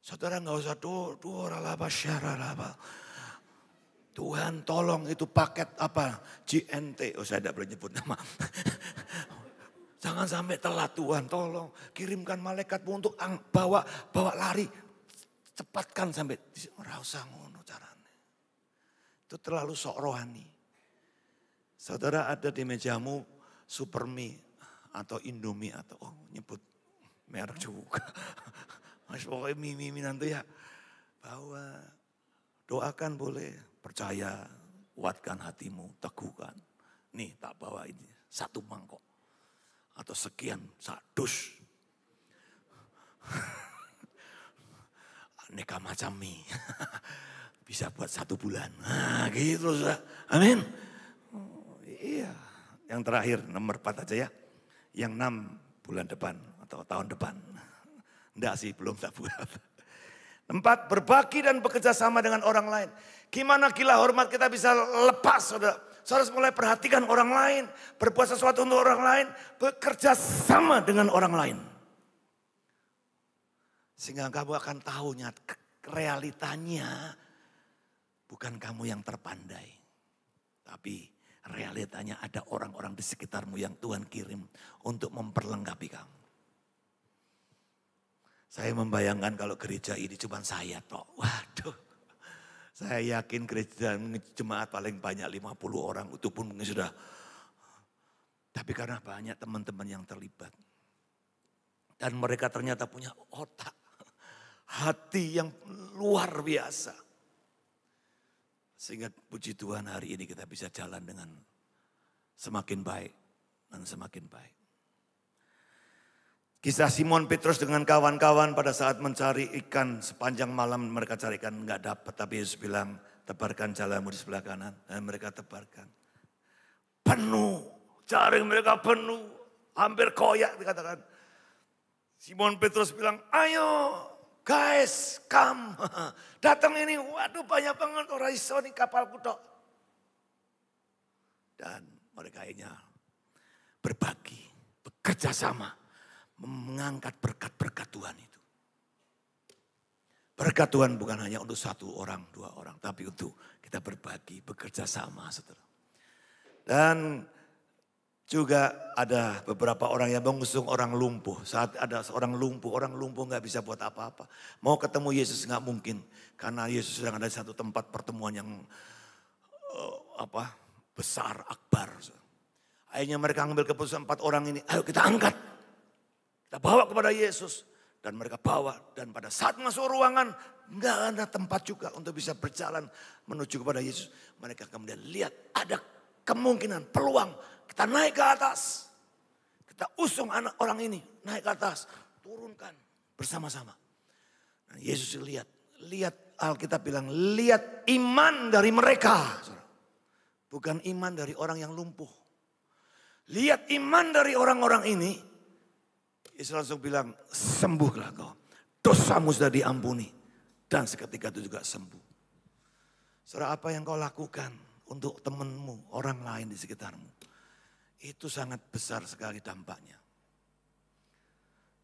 Saudara nggak usah tuh, tuh ralaba apa Tuhan tolong itu paket apa? GNT. Oh saya tidak boleh nyebut nama. Jangan sampai telat Tuhan tolong. Kirimkan malaikatmu untuk bawa bawa lari. Cepatkan sampai. Rausa ngono caranya. Itu terlalu sok rohani. Saudara ada di mejamu supermi atau indomie atau oh nyebut merek juga. Mas pokoknya mimi-mimi nanti ya. Bahwa doakan boleh, percaya, kuatkan hatimu, teguhkan. Nih tak bawa ini satu mangkok atau sekian sadus. Aneka macam mie. Bisa buat satu bulan. Nah, gitu. Amin. Oh, iya. Yang terakhir nomor empat aja ya. Yang enam bulan depan atau tahun depan. Enggak sih, belum tak buat. Empat, berbagi dan bekerja sama dengan orang lain. Gimana gila hormat kita bisa lepas saudara. Saudara mulai perhatikan orang lain. Berbuat sesuatu untuk orang lain. Bekerja sama dengan orang lain. Sehingga kamu akan tahu realitanya bukan kamu yang terpandai. Tapi realitanya ada orang-orang di sekitarmu yang Tuhan kirim untuk memperlengkapi kamu. Saya membayangkan kalau gereja ini cuma saya toh. Waduh. Saya yakin gereja jemaat paling banyak 50 orang itu pun mungkin sudah. Tapi karena banyak teman-teman yang terlibat. Dan mereka ternyata punya otak. Hati yang luar biasa. Sehingga puji Tuhan hari ini kita bisa jalan dengan semakin baik dan semakin baik. Kisah Simon Petrus dengan kawan-kawan pada saat mencari ikan sepanjang malam mereka carikan ikan nggak dapat. Tapi Yesus bilang tebarkan jalanmu di sebelah kanan dan eh, mereka tebarkan. Penuh, jaring mereka penuh, hampir koyak dikatakan. Simon Petrus bilang, ayo guys come, datang ini, waduh banyak banget orang iso nih kapal kutok Dan mereka akhirnya berbagi, bekerja sama mengangkat berkat-berkat Tuhan itu. Berkat Tuhan bukan hanya untuk satu orang, dua orang, tapi untuk kita berbagi, bekerja sama, saudara. Dan juga ada beberapa orang yang mengusung orang lumpuh. Saat ada seorang lumpuh, orang lumpuh nggak bisa buat apa-apa. Mau ketemu Yesus nggak mungkin, karena Yesus sedang ada di satu tempat pertemuan yang uh, apa besar, akbar. Akhirnya mereka ambil keputusan empat orang ini, ayo kita angkat kita bawa kepada Yesus dan mereka bawa dan pada saat masuk ruangan nggak ada tempat juga untuk bisa berjalan menuju kepada Yesus. Mereka kemudian lihat ada kemungkinan peluang kita naik ke atas. Kita usung anak orang ini naik ke atas, turunkan bersama-sama. Nah, Yesus lihat, lihat Alkitab bilang lihat iman dari mereka. Bukan iman dari orang yang lumpuh. Lihat iman dari orang-orang ini Yesus langsung bilang, sembuhlah kau. Dosamu sudah diampuni. Dan seketika itu juga sembuh. Saudara apa yang kau lakukan untuk temanmu, orang lain di sekitarmu. Itu sangat besar sekali dampaknya.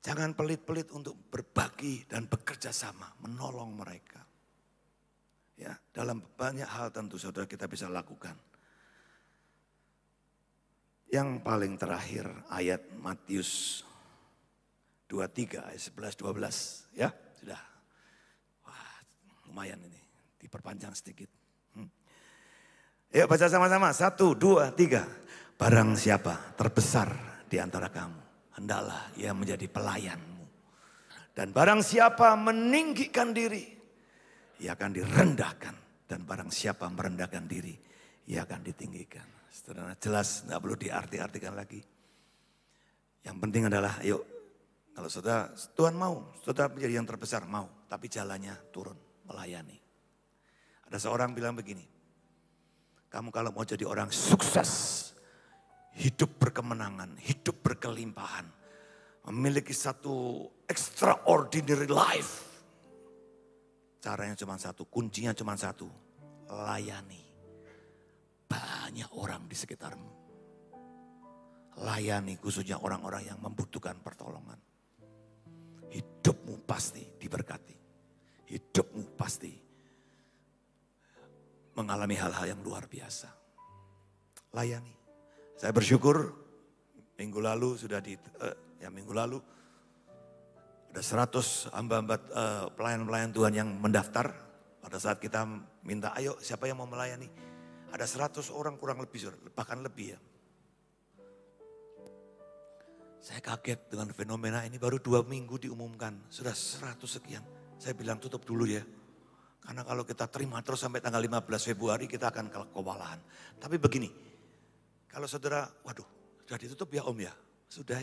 Jangan pelit-pelit untuk berbagi dan bekerja sama, menolong mereka. Ya, dalam banyak hal tentu saudara kita bisa lakukan. Yang paling terakhir ayat Matius dua 23 eh, ayat dua belas ya sudah wah lumayan ini diperpanjang sedikit hmm. ya baca sama-sama satu dua tiga barang siapa terbesar di antara kamu hendaklah ia menjadi pelayanmu dan barang siapa meninggikan diri ia akan direndahkan dan barang siapa merendahkan diri ia akan ditinggikan sederhana jelas nggak perlu diarti-artikan lagi yang penting adalah yuk kalau saudara, Tuhan mau, saudara menjadi yang terbesar, mau. Tapi jalannya turun, melayani. Ada seorang bilang begini, kamu kalau mau jadi orang sukses, hidup berkemenangan, hidup berkelimpahan, memiliki satu extraordinary life. Caranya cuma satu, kuncinya cuma satu, layani. Banyak orang di sekitarmu. Layani khususnya orang-orang yang membutuhkan pertolongan hidupmu pasti diberkati. Hidupmu pasti mengalami hal-hal yang luar biasa. Layani. Saya bersyukur minggu lalu sudah di uh, ya minggu lalu ada 100 hamba-hamba uh, pelayan-pelayan Tuhan yang mendaftar pada saat kita minta ayo siapa yang mau melayani. Ada 100 orang kurang lebih bahkan lebih ya saya kaget dengan fenomena ini baru dua minggu diumumkan. Sudah seratus sekian. Saya bilang tutup dulu ya. Karena kalau kita terima terus sampai tanggal 15 Februari kita akan kewalahan. Tapi begini, kalau saudara, waduh sudah ditutup ya om ya? Sudah.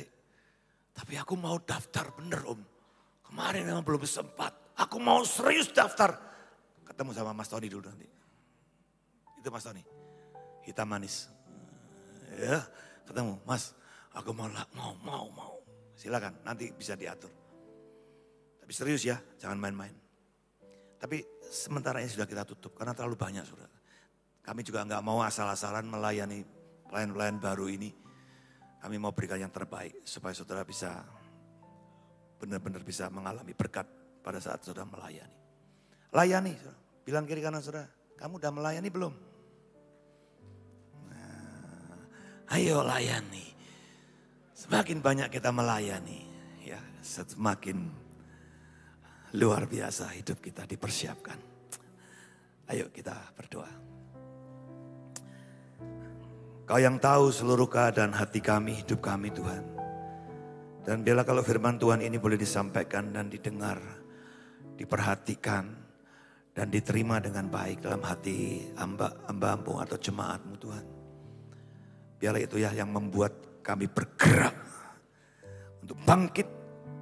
Tapi aku mau daftar bener om. Kemarin memang belum sempat. Aku mau serius daftar. Ketemu sama Mas Tony dulu nanti. Itu Mas Tony. Hitam manis. Ya, ketemu. Mas, Aku mau, mau, mau, mau. Silakan, nanti bisa diatur. Tapi serius ya, jangan main-main. Tapi sementara ini sudah kita tutup karena terlalu banyak sudah. Kami juga nggak mau asal-asalan melayani pelayan-pelayan baru ini. Kami mau berikan yang terbaik supaya saudara bisa benar-benar bisa mengalami berkat pada saat saudara melayani. Layani, saudara. bilang kiri kanan saudara, kamu udah melayani belum? Nah, ayo layani. Semakin banyak kita melayani, ya semakin luar biasa hidup kita dipersiapkan. Ayo kita berdoa. Kau yang tahu seluruh keadaan hati kami, hidup kami Tuhan. Dan bila kalau firman Tuhan ini boleh disampaikan dan didengar, diperhatikan, dan diterima dengan baik dalam hati amba-ambamu atau jemaatmu Tuhan. Biarlah itu ya yang membuat kami bergerak untuk bangkit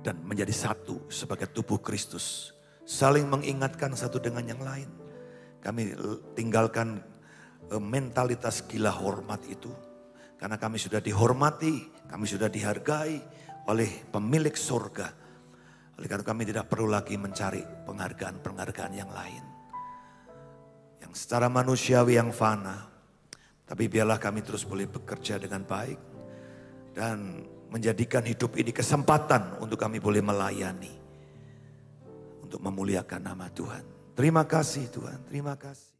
dan menjadi satu sebagai tubuh Kristus. Saling mengingatkan satu dengan yang lain. Kami tinggalkan e, mentalitas gila hormat itu. Karena kami sudah dihormati, kami sudah dihargai oleh pemilik surga. Oleh karena kami tidak perlu lagi mencari penghargaan-penghargaan yang lain. Yang secara manusiawi yang fana. Tapi biarlah kami terus boleh bekerja dengan baik dan menjadikan hidup ini kesempatan untuk kami boleh melayani. Untuk memuliakan nama Tuhan. Terima kasih Tuhan, terima kasih.